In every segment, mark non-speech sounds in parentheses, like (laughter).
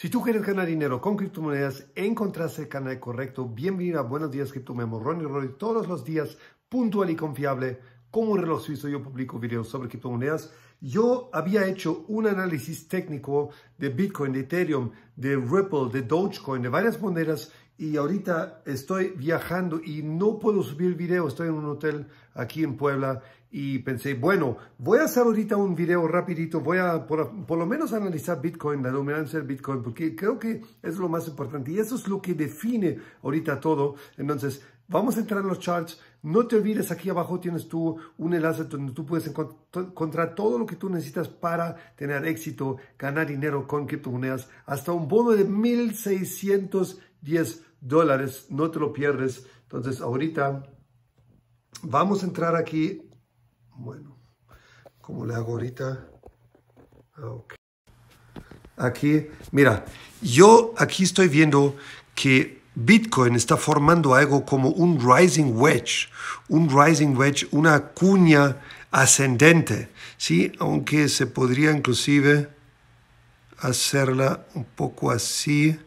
Si tú quieres ganar dinero con criptomonedas, encontraste el canal correcto. Bienvenido a Buenos Días Criptomemo. Ronnie Roy todos los días, puntual y confiable. Como un reloj suizo, yo publico videos sobre criptomonedas yo había hecho un análisis técnico de Bitcoin, de Ethereum, de Ripple, de Dogecoin, de varias monedas y ahorita estoy viajando y no puedo subir video, estoy en un hotel aquí en Puebla y pensé, bueno, voy a hacer ahorita un video rapidito, voy a por, lo menos analizar Bitcoin, la dominancia del Bitcoin, porque creo que es lo más importante y eso es lo que define ahorita todo. Entonces, Vamos a entrar en los charts. No te olvides, aquí abajo tienes tú un enlace donde tú puedes encontrar todo lo que tú necesitas para tener éxito, ganar dinero con criptomonedas, hasta un bono de 1,610 dólares. No te lo pierdes. Entonces, ahorita vamos a entrar aquí. Bueno, ¿cómo le hago ahorita? Ah, aquí, mira, yo aquí estoy viendo que Bitcoin está formando algo como un rising wedge, un rising wedge, una cuña ascendente, ¿sí? aunque se podría inclusive hacerla un poco así,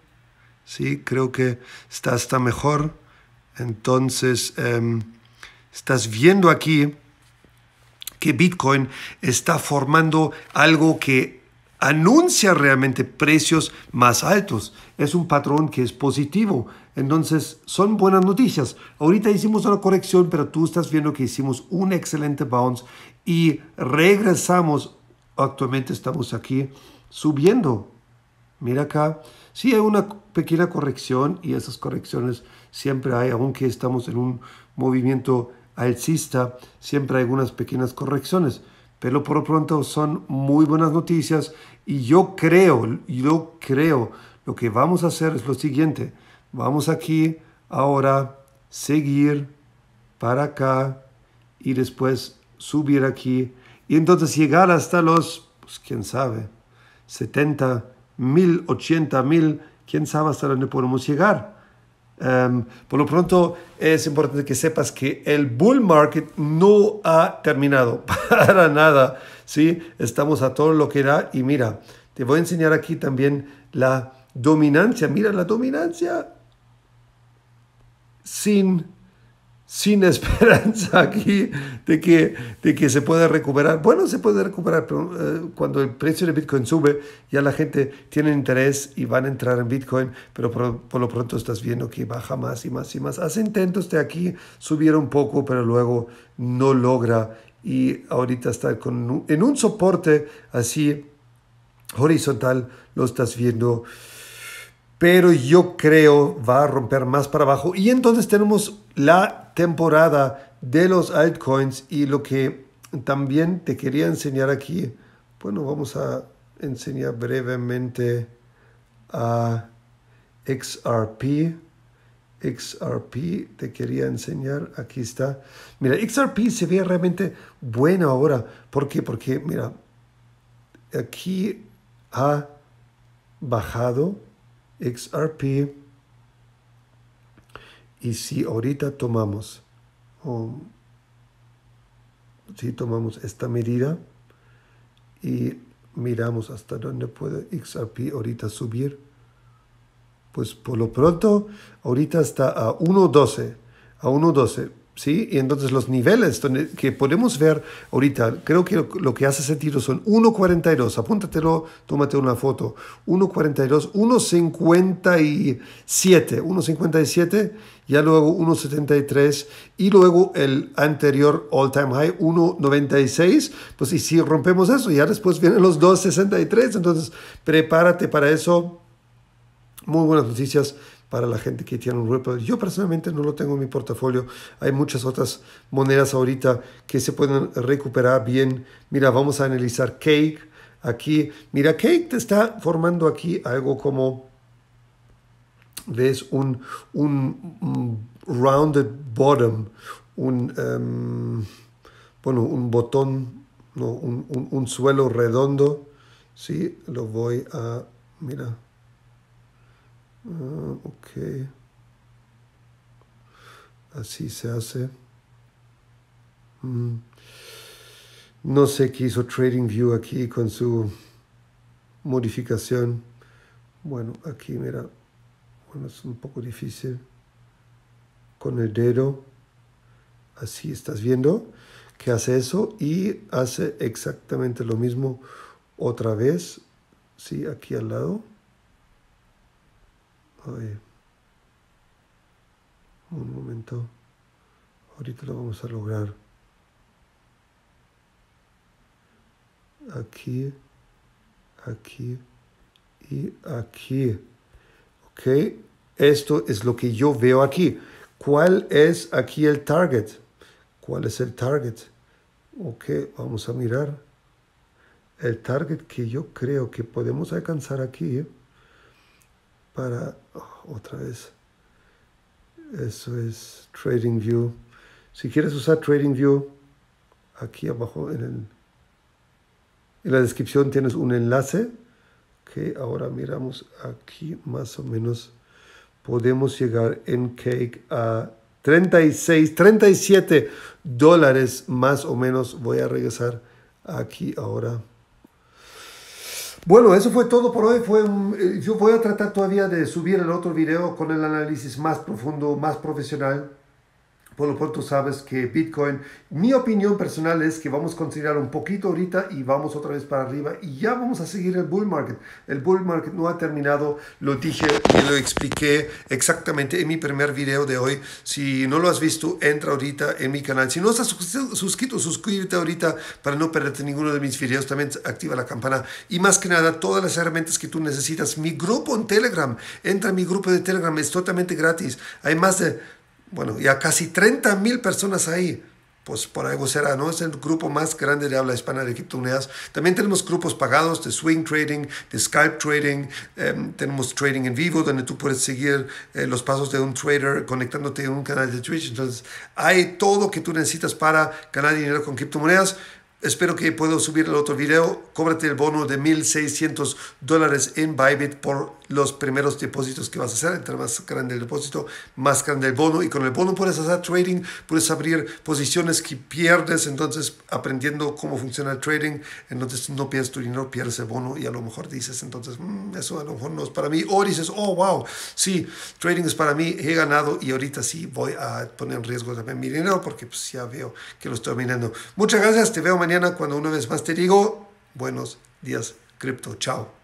¿sí? creo que está hasta mejor. Entonces, em, estás viendo aquí que Bitcoin está formando algo que anuncia realmente precios más altos. Es un patrón que es positivo, entonces, son buenas noticias. Ahorita hicimos una corrección, pero tú estás viendo que hicimos un excelente bounce y regresamos. Actualmente estamos aquí subiendo. Mira acá, sí hay una pequeña corrección y esas correcciones siempre hay, aunque estamos en un movimiento alcista, siempre hay algunas pequeñas correcciones. Pero por lo pronto son muy buenas noticias y yo creo, yo creo, lo que vamos a hacer es lo siguiente Vamos aquí, ahora, seguir para acá y después subir aquí. Y entonces llegar hasta los, pues quién sabe, 70 mil, 80 mil, quién sabe hasta dónde podemos llegar. Em, por lo pronto, es importante que sepas que el bull market no ha terminado (laughs) para nada. ¿sí? Estamos a todo lo que era Y mira, te voy a enseñar aquí también la dominancia. Mira la dominancia sin, sin (laughs) esperanza aquí de que, de que se pueda recuperar. Bueno, se puede recuperar, pero eh, cuando el precio de Bitcoin sube, ya la gente tiene interés y van a entrar en Bitcoin, pero por, por lo pronto estás viendo que baja más y más y más. Hace intentos de aquí subir un poco, pero luego no logra y ahorita está en un soporte así horizontal, lo estás viendo pero yo creo va a romper más para abajo. Y entonces tenemos la temporada de los altcoins y lo que también te quería enseñar aquí. Bueno, vamos a enseñar brevemente a XRP. XRP, te quería enseñar, aquí está. Mira, XRP se ve realmente bueno ahora. ¿Por qué? Porque, mira, aquí ha bajado XRP. Y si ahorita tomamos, um, si tomamos esta medida y miramos hasta dónde puede XRP ahorita subir, pues por lo pronto ahorita está a 1.12, a 1.12. Y entonces los niveles que podemos ver ahorita, creo que lo, que hace sentido son 1.42, apúntatelo, tómate una foto, 1.42, 1.57, 1.57, ya luego 1.73 y luego el anterior all time high 1.96, pues y si rompemos eso, ya después vienen los 2.63, entonces prepárate para eso. Muy buenas noticias para la gente que tiene un Ripple. Yo personalmente no lo tengo en mi portafolio. Hay muchas otras monedas ahorita que se pueden recuperar bien. Mira, vamos a analizar Cake aquí. Mira, Cake te está formando aquí algo como, ves, un, un, rounded bottom, un, em, bueno, un botón, un, un suelo redondo. Sí, lo voy a, mira, Ah, ok. Así se hace. Mm. No sé qué hizo TradingView aquí con su modificación. Bueno, aquí mira, bueno, es un poco difícil. Con el dedo, así estás viendo que hace eso y hace exactamente lo mismo otra vez. Sí, aquí al lado un momento, ahorita lo vamos a lograr. Aquí, aquí y aquí. ¿Ok? Esto es lo que yo veo aquí. ¿Cuál es aquí el target? ¿Cuál es el target? Ok, vamos a mirar el target que yo creo que podemos alcanzar aquí. ¿eh? para oh, otra vez. Eso es TradingView. Si quieres usar trading view aquí abajo en, en la descripción tienes un enlace que ahora miramos aquí más o menos. Podemos llegar en Cake a 36, 37 dólares más o menos. Voy a regresar aquí ahora. Bueno, eso fue todo por hoy. Fue eh, yo voy a tratar todavía de subir el otro video con el análisis más profundo, más profesional por lo pronto sabes que Bitcoin, mi opinión personal es que vamos a considerar un poquito ahorita y vamos otra vez para arriba y ya vamos a seguir el bull market. El bull market no ha terminado, lo dije y lo expliqué exactamente en mi primer video de hoy. Si no lo has visto, entra ahorita en mi canal. Si no estás suscrito, suscríbete ahorita para no perderte ninguno de mis videos. También activa la campana y más que nada todas las herramientas que tú necesitas. Mi grupo en Telegram, entra a mi grupo de Telegram, es totalmente gratis. Hay más de bueno, ya casi 30 mil personas ahí. Pues por algo será, ¿no? Es el grupo más grande de habla hispana de criptomonedas. También tenemos grupos pagados de swing trading, de Skype trading. Em, tenemos trading en vivo, donde tú puedes seguir eh, los pasos de un trader conectándote a un canal de Twitch. Entonces, hay todo que tú necesitas para ganar dinero con criptomonedas. Espero que puedo subir el otro video. Cóbrate el bono de 1.600 dólares en Bybit por los primeros depósitos que vas a hacer. Entre más grande el depósito, más grande el bono. Y con el bono puedes hacer trading, puedes abrir posiciones que pierdes. Entonces, aprendiendo cómo funciona el trading, entonces no pierdes tu dinero, pierdes el bono. Y a lo mejor dices, entonces, mm, eso a lo mejor no es para mí. O dices, oh, wow, sí, trading es para mí, he ganado y ahorita sí voy a poner en riesgo también mi dinero porque pues, ya veo que lo estoy minando. Muchas gracias, te veo mañana cuando una vez más te digo, buenos días cripto, chao.